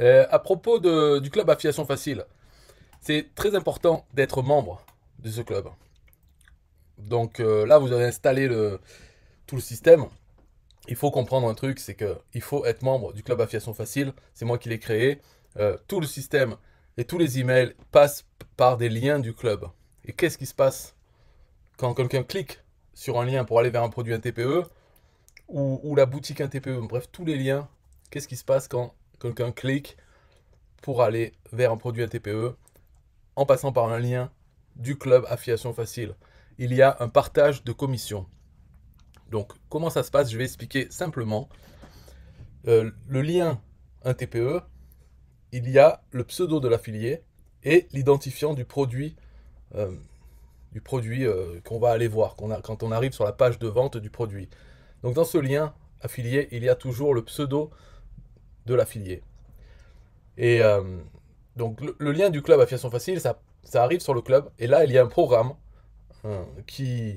Euh, à propos du club Affiliation Facile, c'est très important d'être membre de ce club. Donc euh, là, vous avez installé tout le système. Il faut comprendre un truc, c'est qu'il faut être membre du club Affiliation Facile. C'est moi qui l'ai créé. Euh, tout le système et tous les emails passent par des liens du club. Et qu'est-ce qui se passe quand quelqu'un clique sur un lien pour aller vers un produit NTPE ou, ou la boutique NTPE Bref, tous les liens. Qu'est-ce qui se passe quand quelqu'un clique pour aller vers un produit tpe en passant par un lien du club affiliation facile. Il y a un partage de commission Donc comment ça se passe Je vais expliquer simplement. Euh, le lien un tpe il y a le pseudo de l'affilié et l'identifiant du produit, euh, du produit euh, qu'on va aller voir a, quand on arrive sur la page de vente du produit. Donc dans ce lien affilié, il y a toujours le pseudo de l'affilié. Et euh, donc le, lien du club Affiliation Facile, ça, ça, arrive sur le club. Et là, il y a un programme euh, qui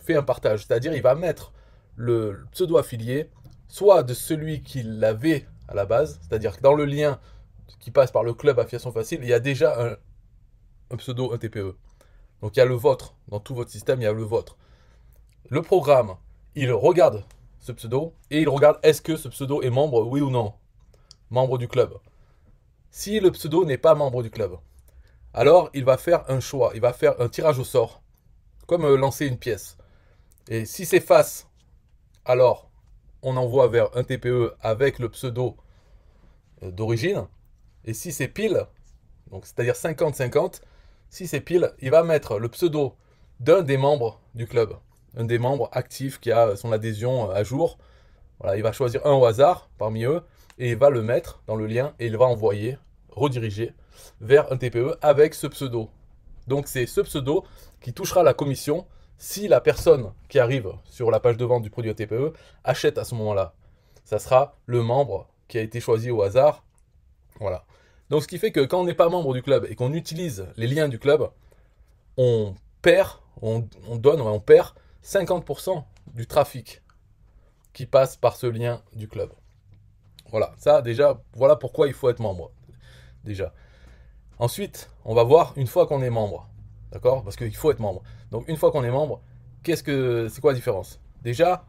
fait un partage. C'est-à-dire, il va mettre le pseudo affilié soit de celui qui l'avait à la base, c'est-à-dire que dans le lien qui passe par le club Affiliation Facile, il y a déjà un, un pseudo, un TPE. Donc il y a le vôtre. Dans tout votre système, il y a le vôtre. Le programme, il regarde ce pseudo et il regarde est-ce que ce pseudo est membre, oui ou non membre du club. Si le pseudo n'est pas membre du club, alors il va faire un choix, il va faire un tirage au sort, comme euh, lancer une pièce. Et si c'est face, alors on envoie vers un TPE avec le pseudo euh, d'origine. Et si c'est pile, donc c'est-à-dire 50-50, si c'est pile, il va mettre le pseudo d'un des membres du club, un des membres actifs qui a euh, son adhésion à jour, il va choisir un au hasard parmi eux et il va le mettre dans le lien et il va envoyer, rediriger vers un TPE avec ce pseudo. Donc c'est ce pseudo qui touchera la commission si la personne qui arrive sur la page de vente du produit TPE achète à ce moment-là. Ça sera le membre qui a été choisi au hasard. Voilà. Donc ce qui fait que quand on n'est pas membre du club et qu'on utilise les liens du club, on perd, on, on donne, on perd 50% du trafic qui passe par ce lien du club. Voilà, ça déjà, voilà pourquoi il faut être membre. Déjà. Ensuite, on va voir une fois qu'on est membre. D'accord Parce qu'il faut être membre. Donc une fois qu'on est membre, qu'est-ce que c'est quoi la différence Déjà,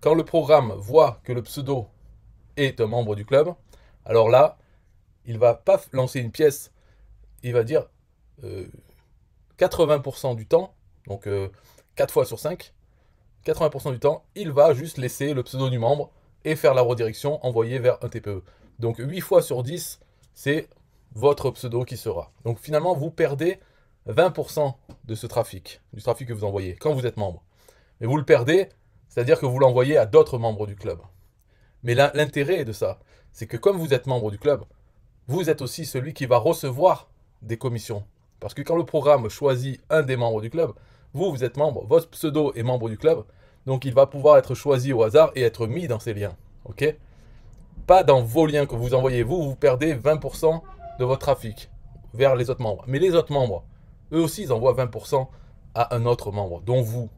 quand le programme voit que le pseudo est un membre du club, alors là, il va pas lancer une pièce, il va dire 80% euh, du temps, donc 4 euh, fois sur 5, 80% du temps, il va juste laisser le pseudo du membre et faire la redirection envoyée vers un TPE. Donc 8 fois sur 10, c'est votre pseudo qui sera. Donc finalement, vous perdez 20% de ce trafic, du trafic que vous envoyez quand vous êtes membre. Mais vous le perdez, c'est-à-dire que vous l'envoyez à d'autres membres du club. Mais l'intérêt de ça, c'est que comme vous êtes membre du club, vous êtes aussi celui qui va recevoir des commissions. Parce que quand le programme choisit un des membres du club, vous, vous êtes membre, votre pseudo est membre du club, donc il va pouvoir être choisi au hasard et être mis dans ces liens. Ok Pas dans vos liens que vous envoyez. Vous, vous perdez 20% de votre trafic vers les autres membres. Mais les autres membres, eux aussi, ils envoient 20% à un autre membre, dont vous.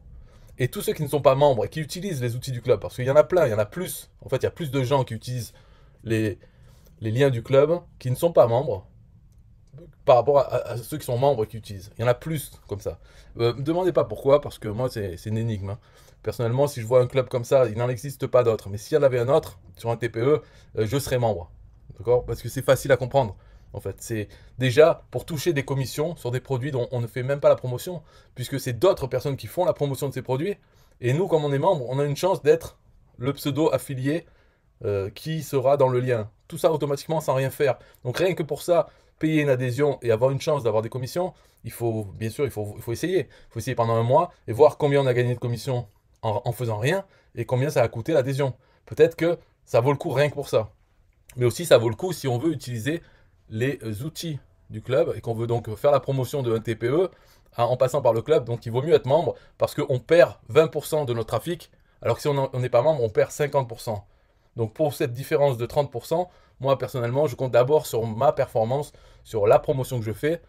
Et tous ceux qui ne sont pas membres et qui utilisent les outils du club, parce qu'il y en a plein, il y en a plus. En fait, il y a plus de gens qui utilisent les liens du club qui ne sont pas membres par rapport à, ceux qui sont membres qui utilisent. Il y en a plus comme ça. Ne euh, me demandez pas pourquoi, parce que moi, c'est une énigme. Hein. Personnellement, si je vois un club comme ça, il n'en existe pas d'autre. Mais s'il y en avait un autre, sur un TPE, euh, je serais membre. D'accord Parce que c'est facile à comprendre. En fait, c'est déjà pour toucher des commissions sur des produits dont on ne fait même pas la promotion, puisque c'est d'autres personnes qui font la promotion de ces produits. Et nous, comme on est membre, on a une chance d'être le pseudo affilié euh, qui sera dans le lien. Tout ça automatiquement sans rien faire. Donc rien que pour ça, payer une adhésion et avoir une chance d'avoir des commissions, il faut bien sûr, il faut, essayer. Il faut essayer pendant un mois et voir combien on a gagné de commissions en, en faisant rien et combien ça a coûté l'adhésion. Peut-être que ça vaut le coup rien que pour ça. Mais aussi ça vaut le coup si on veut utiliser les outils du club et qu'on veut donc faire la promotion de un TPE en passant par le club. Donc il vaut mieux être membre parce qu'on perd 20% de notre trafic alors que si on n'est pas membre, on perd 50%. Donc pour cette différence de 30%, moi personnellement, je compte d'abord sur ma performance, sur la promotion que je fais.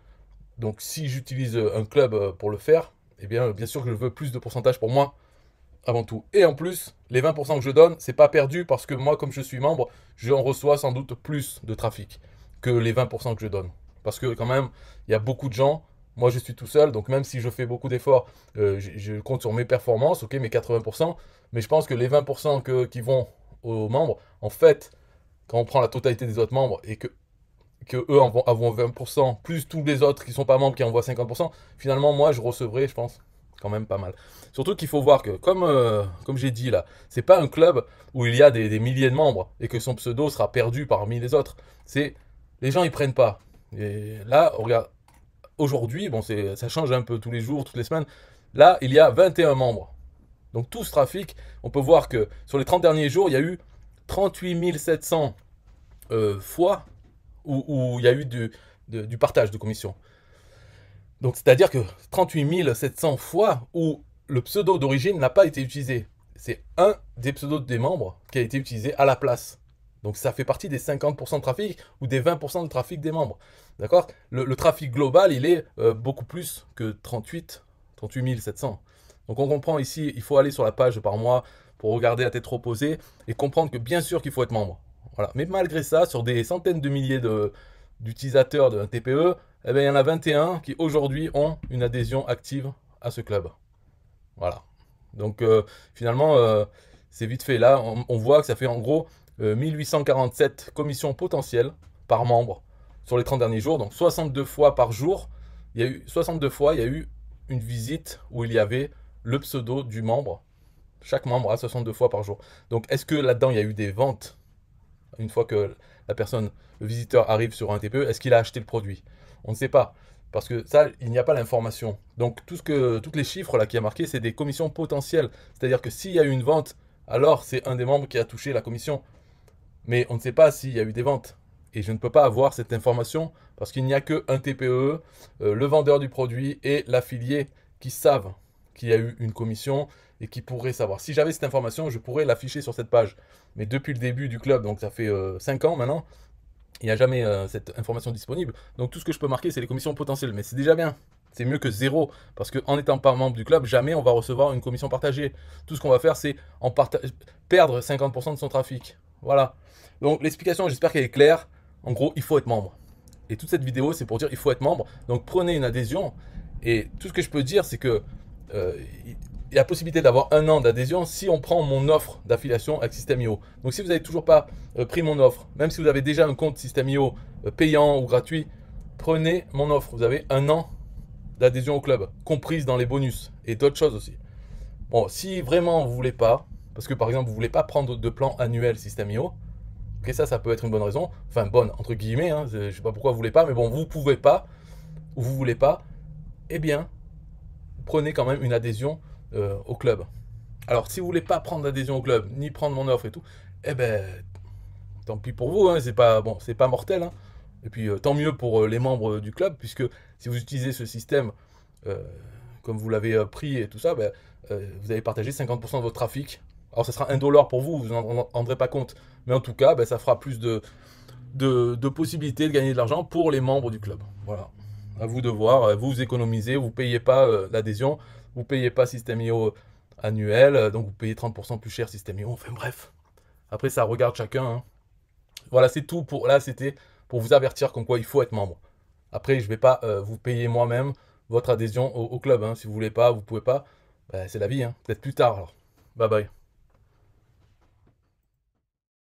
Donc si j'utilise euh, un club euh, pour le faire, eh bien euh, bien sûr que je veux plus de pourcentage pour moi avant tout. Et en plus, les 20% que je donne, c'est pas perdu parce que moi comme je suis membre, j'en reçois sans doute plus de trafic que les 20% que je donne. Parce que quand même, il y a beaucoup de gens moi, je suis tout seul, donc même si je fais beaucoup d'efforts, je, compte sur mes performances, ok, mes 80%, mais je pense que les 20% que, qui vont aux membres, en fait, quand on prend la totalité des autres membres et que, que eux en vont, 20%, plus tous les autres qui sont pas membres qui envoient 50%, finalement, moi, je recevrai, je pense, quand même pas mal. Surtout qu'il faut voir que, comme, euh, comme j'ai dit là, c'est pas un club où il y a des, des, milliers de membres et que son pseudo sera perdu parmi les autres. C'est les gens ils prennent pas. Et là, on regarde, aujourd'hui, bon, c'est ça change un peu tous les jours, toutes les semaines. Là, il y a 21 membres. Donc tout ce trafic, on peut voir que sur les 30 derniers jours, il y a eu 38 700 euh, fois où, il y a eu du, partage de commission. Donc c'est-à-dire que 38 700 fois où le pseudo d'origine n'a pas été utilisé. C'est un des pseudos des membres qui a été utilisé à la place. Donc ça fait partie des 50% de trafic ou des 20% de trafic des membres. D'accord le, trafic global, il est euh, beaucoup plus que 38, 38 700. Donc on comprend ici, il faut aller sur la page par mois pour regarder à tête reposée et comprendre que bien sûr qu'il faut être membre. Voilà. Mais malgré ça, sur des centaines de milliers d'utilisateurs de, d'un e, eh ben, TPE, il y en a 21 qui aujourd'hui ont une adhésion active à ce club. Voilà. Donc euh, finalement, euh, c'est vite fait. Là, on, voit que ça fait en gros 1847 euh, commissions potentielles par membre sur les 30 derniers jours. Donc 62 fois par jour, il y a eu 62 fois, il y a eu une visite où il y avait le pseudo du membre. Chaque membre à 62 fois par jour. Donc est-ce que là-dedans, il y a eu des ventes Une fois que la personne, le visiteur arrive sur un TPE, est-ce qu'il a acheté le produit On ne sait pas. Parce que ça, il n'y a pas l'information. Donc tout ce que, toutes les chiffres là qui a marqué, c'est des commissions potentielles. C'est-à-dire que s'il y a eu une vente, alors c'est un des membres qui a touché la commission. Mais on ne sait pas s'il y a eu des ventes. Et je ne peux pas avoir cette information parce qu'il n'y a que un TPE, euh, le vendeur du produit et l'affilié qui savent qu'il y a eu une commission et qui pourrait savoir. Si j'avais cette information, je pourrais l'afficher sur cette page. Mais depuis le début du club, donc ça fait euh, cinq ans maintenant, il n'y a jamais euh, cette information disponible. Donc tout ce que je peux marquer, c'est les commissions potentielles. Mais c'est déjà bien. C'est mieux que zéro. Parce que en étant pas membre du club, jamais on va recevoir une commission partagée. Tout ce qu'on va faire, c'est perdre 50% de son trafic. Voilà. Donc l'explication, j'espère qu'elle est claire. En gros, il faut être membre. Et toute cette vidéo, c'est pour dire il faut être membre. Donc prenez une adhésion. Et tout ce que je peux dire, c'est que euh, y la possibilité d'avoir un an d'adhésion si on prend mon offre d'affiliation avec System.io. Donc si vous n'avez toujours pas euh, pris mon offre, même si vous avez déjà un compte System.io euh, payant ou gratuit, prenez mon offre. Vous avez un an d'adhésion au club, comprise dans les bonus et d'autres choses aussi. Bon, si vraiment vous voulez pas, parce que par exemple vous voulez pas prendre de plan annuel System.io, ok ça ça peut être une bonne raison, enfin bonne entre guillemets, hein, je je sais pas pourquoi vous voulez pas, mais bon vous pouvez pas ou vous voulez pas, eh bien prenez quand même une adhésion euh, au club. Alors, si vous voulez pas prendre d'adhésion au club, ni prendre mon offre et tout, eh ben, tant pis pour vous, hein, c'est pas, bon, c'est pas mortel. Hein. Et puis, euh, tant mieux pour euh, les membres du club, puisque si vous utilisez ce système comme vous l'avez pris et tout ça, ben, vous allez partager 50% de votre trafic. Alors, ça sera un dollar pour vous, vous n'en rendrez pas compte. Mais en tout cas, ben, ça fera plus de, de, de possibilités de gagner de l'argent pour les membres du club. Voilà à vous de voir. Euh, vous économisez, vous payez pas euh, l'adhésion, vous payez pas système IO annuel, euh, donc vous payez 30% plus cher système IO. Enfin bref. Après, ça regarde chacun. Hein. Voilà, c'est tout pour là. C'était pour vous avertir comme quoi il faut être membre. Après, je vais pas vous payer moi-même votre adhésion au, club. Hein. Si vous voulez pas, vous pouvez pas. Ben, c'est la vie. Hein. Peut-être plus tard. Bye bye.